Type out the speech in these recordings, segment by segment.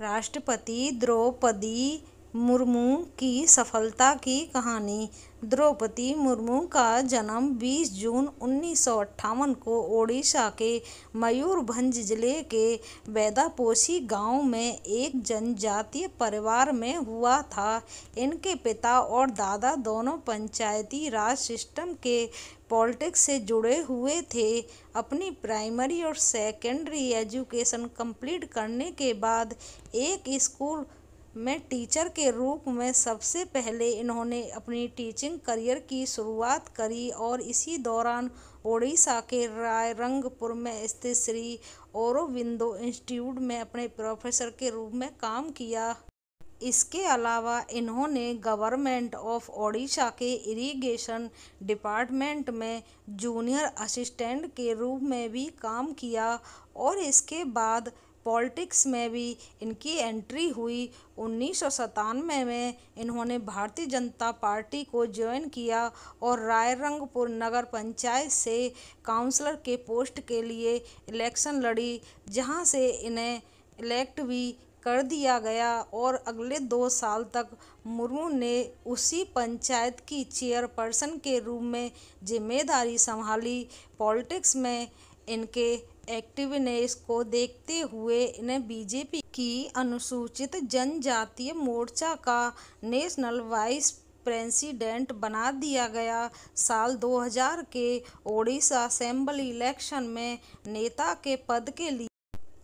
राष्ट्रपति द्रौपदी मुर्मू की सफलता की कहानी द्रौपदी मुर्मू का जन्म 20 जून उन्नीस को ओडिशा के मयूरभंज जिले के वैदापोशी गांव में एक जनजातीय परिवार में हुआ था इनके पिता और दादा दोनों पंचायती राज सिस्टम के पॉलिटिक्स से जुड़े हुए थे अपनी प्राइमरी और सेकेंडरी एजुकेशन कंप्लीट करने के बाद एक स्कूल में टीचर के रूप में सबसे पहले इन्होंने अपनी टीचिंग करियर की शुरुआत करी और इसी दौरान ओडिशा के रायरंगपुर में स्थित श्री औरविंदो इंस्टीट्यूट में अपने प्रोफेसर के रूप में काम किया इसके अलावा इन्होंने गवर्नमेंट ऑफ ओडिशा के इरिगेशन डिपार्टमेंट में जूनियर असिस्टेंट के रूप में भी काम किया और इसके बाद पॉलिटिक्स में भी इनकी एंट्री हुई उन्नीस में इन्होंने भारतीय जनता पार्टी को ज्वाइन किया और रायरंगपुर नगर पंचायत से काउंसलर के पोस्ट के लिए इलेक्शन लड़ी जहां से इन्हें इलेक्ट भी कर दिया गया और अगले दो साल तक मुर्मू ने उसी पंचायत की चेयरपर्सन के रूप में जिम्मेदारी संभाली पॉलिटिक्स में इनके एक्टिवनेस को देखते हुए इन्हें बीजेपी की अनुसूचित जनजातीय मोर्चा का नेशनल वाइस प्रेसिडेंट बना दिया गया साल 2000 के ओडिशा असेंबली इलेक्शन में नेता के पद के लिए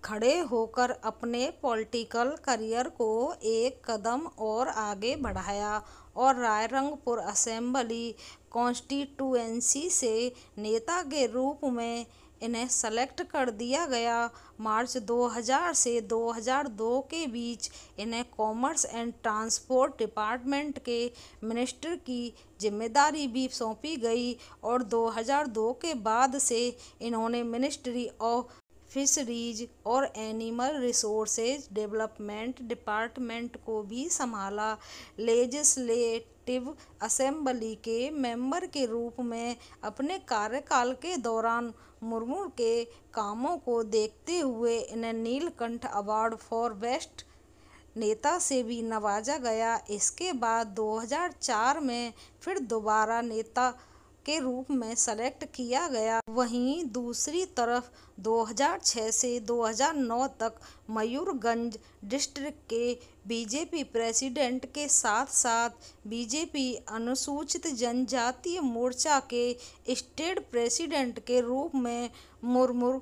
खड़े होकर अपने पॉलिटिकल करियर को एक कदम और आगे बढ़ाया और रायरंगपुर असेंबली कॉन्स्टिट्यूएंसी से नेता के रूप में इन्हें सेलेक्ट कर दिया गया मार्च 2000 से 2002 के बीच इन्हें कॉमर्स एंड ट्रांसपोर्ट डिपार्टमेंट के मिनिस्टर की जिम्मेदारी भी सौंपी गई और 2002 के बाद से इन्होंने मिनिस्ट्री ऑफ फिशरीज और एनिमल रिसोर्सेज डेवलपमेंट डिपार्टमेंट को भी संभाला लेजिस्लेट लेजिस्लेटिव असेंबली के मेंबर के रूप में अपने कार्यकाल के दौरान मुर्मू के कामों को देखते हुए इन्हें नीलकंठ अवार्ड फॉर बेस्ट नेता से भी नवाजा गया इसके बाद 2004 में फिर दोबारा नेता के रूप में सेलेक्ट किया गया वहीं दूसरी तरफ 2006 से 2009 तक मयूरगंज डिस्ट्रिक्ट के बीजेपी प्रेसिडेंट के साथ साथ बीजेपी अनुसूचित जनजातीय मोर्चा के स्टेट प्रेसिडेंट के रूप में मुर्मू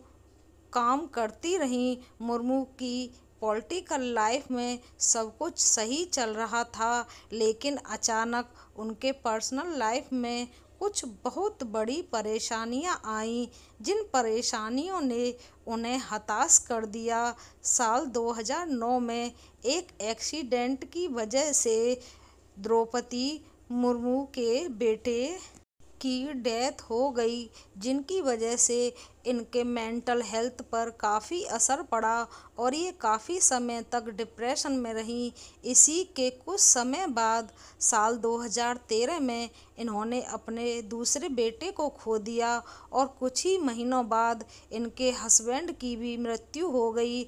काम करती रहीं मुर्मू की पॉलिटिकल लाइफ में सब कुछ सही चल रहा था लेकिन अचानक उनके पर्सनल लाइफ में कुछ बहुत बड़ी परेशानियां आईं जिन परेशानियों ने उन्हें हताश कर दिया साल 2009 में एक एक्सीडेंट की वजह से द्रौपदी मुर्मू के बेटे की डेथ हो गई जिनकी वजह से इनके मेंटल हेल्थ पर काफ़ी असर पड़ा और ये काफ़ी समय तक डिप्रेशन में रही इसी के कुछ समय बाद साल 2013 में इन्होंने अपने दूसरे बेटे को खो दिया और कुछ ही महीनों बाद इनके हस्बैंड की भी मृत्यु हो गई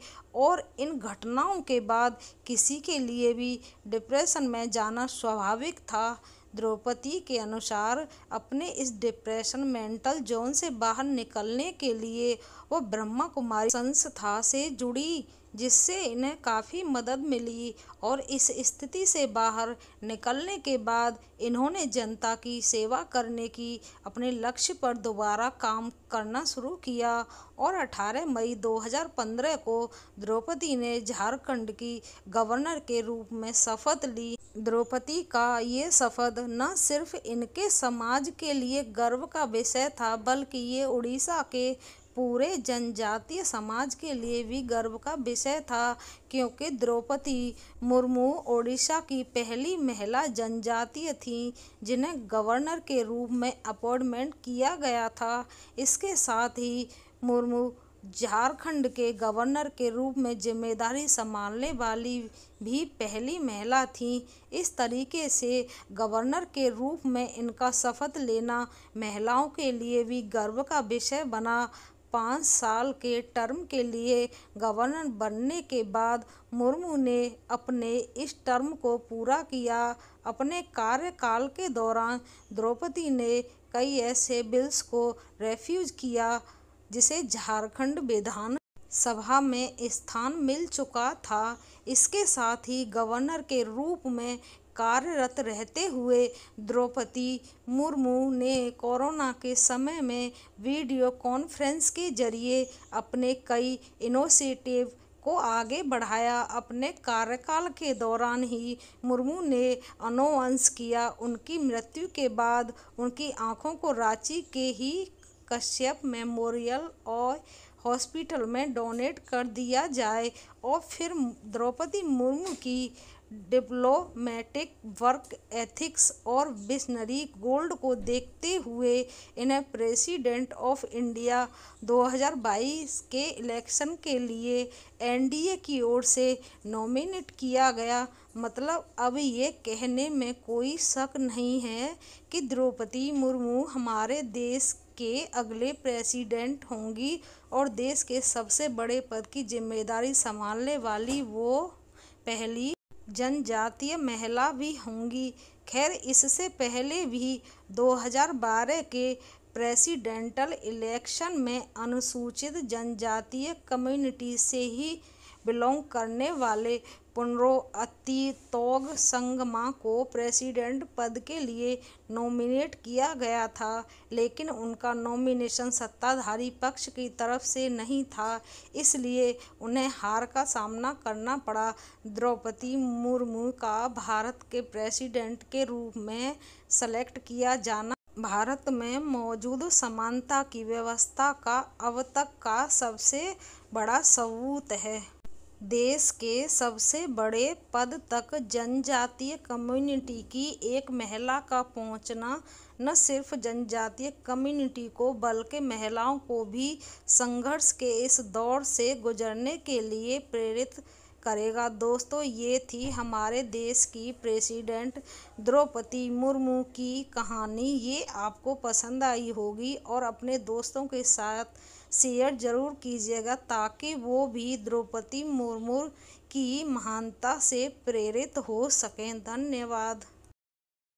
और इन घटनाओं के बाद किसी के लिए भी डिप्रेशन में जाना स्वाभाविक था द्रौपदी के अनुसार अपने इस डिप्रेशन मेंटल जोन से बाहर निकलने के लिए वो ब्रह्मा कुमारी संस्था से जुड़ी जिससे इन्हें काफ़ी मदद मिली और इस स्थिति से बाहर निकलने के बाद इन्होंने जनता की सेवा करने की अपने लक्ष्य पर दोबारा काम करना शुरू किया और 18 मई 2015 को द्रौपदी ने झारखंड की गवर्नर के रूप में शपथ ली द्रौपदी का ये शपथ न सिर्फ इनके समाज के लिए गर्व का विषय था बल्कि ये उड़ीसा के पूरे जनजातीय समाज के लिए भी गर्व का विषय था क्योंकि द्रौपदी मुर्मू ओडिशा की पहली महिला जनजातीय थीं जिन्हें गवर्नर के रूप में अपॉइंटमेंट किया गया था इसके साथ ही मुर्मू झारखंड के गवर्नर के रूप में जिम्मेदारी संभालने वाली भी पहली महिला थीं इस तरीके से गवर्नर के रूप में इनका शपथ लेना महिलाओं के लिए भी गर्व का विषय बना पाँच साल के टर्म के लिए गवर्नर बनने के बाद मुर्मू ने अपने इस टर्म को पूरा किया अपने कार्यकाल के दौरान द्रौपदी ने कई ऐसे बिल्स को रेफ्यूज किया जिसे झारखंड विधान सभा में स्थान मिल चुका था इसके साथ ही गवर्नर के रूप में कार्यरत रहते हुए द्रौपदी मुर्मू ने कोरोना के समय में वीडियो कॉन्फ्रेंस के जरिए अपने कई इनोसेटिव को आगे बढ़ाया अपने कार्यकाल के दौरान ही मुर्मू ने अनोवंश किया उनकी मृत्यु के बाद उनकी आंखों को रांची के ही कश्यप मेमोरियल और हॉस्पिटल में डोनेट कर दिया जाए और फिर द्रौपदी मुर्मू की डिप्लोमेटिक वर्क एथिक्स और बिशनरी गोल्ड को देखते हुए इन्हें प्रेसिडेंट ऑफ इंडिया 2022 के इलेक्शन के लिए एनडीए की ओर से नॉमिनेट किया गया मतलब अब ये कहने में कोई शक नहीं है कि द्रौपदी मुर्मू हमारे देश के अगले प्रेसिडेंट होंगी और देश के सबसे बड़े पद की जिम्मेदारी संभालने वाली वो पहली जनजातीय महिला भी होंगी खैर इससे पहले भी 2012 के प्रेसिडेंटल इलेक्शन में अनुसूचित जनजातीय कम्युनिटी से ही बिलोंग करने वाले अतितोग संगमा को प्रेसिडेंट पद के लिए नॉमिनेट किया गया था लेकिन उनका नॉमिनेशन सत्ताधारी पक्ष की तरफ से नहीं था इसलिए उन्हें हार का सामना करना पड़ा द्रौपदी मुर्मू का भारत के प्रेसिडेंट के रूप में सेलेक्ट किया जाना भारत में मौजूद समानता की व्यवस्था का अब तक का सबसे बड़ा सबूत है देश के सबसे बड़े पद तक जनजातीय कम्युनिटी की एक महिला का पहुंचना न सिर्फ जनजातीय कम्युनिटी को बल्कि महिलाओं को भी संघर्ष के इस दौर से गुजरने के लिए प्रेरित करेगा दोस्तों ये थी हमारे देश की प्रेसिडेंट द्रौपदी मुर्मू की कहानी ये आपको पसंद आई होगी और अपने दोस्तों के साथ शेयर ज़रूर कीजिएगा ताकि वो भी द्रौपदी मुर्मू की महानता से प्रेरित हो सकें धन्यवाद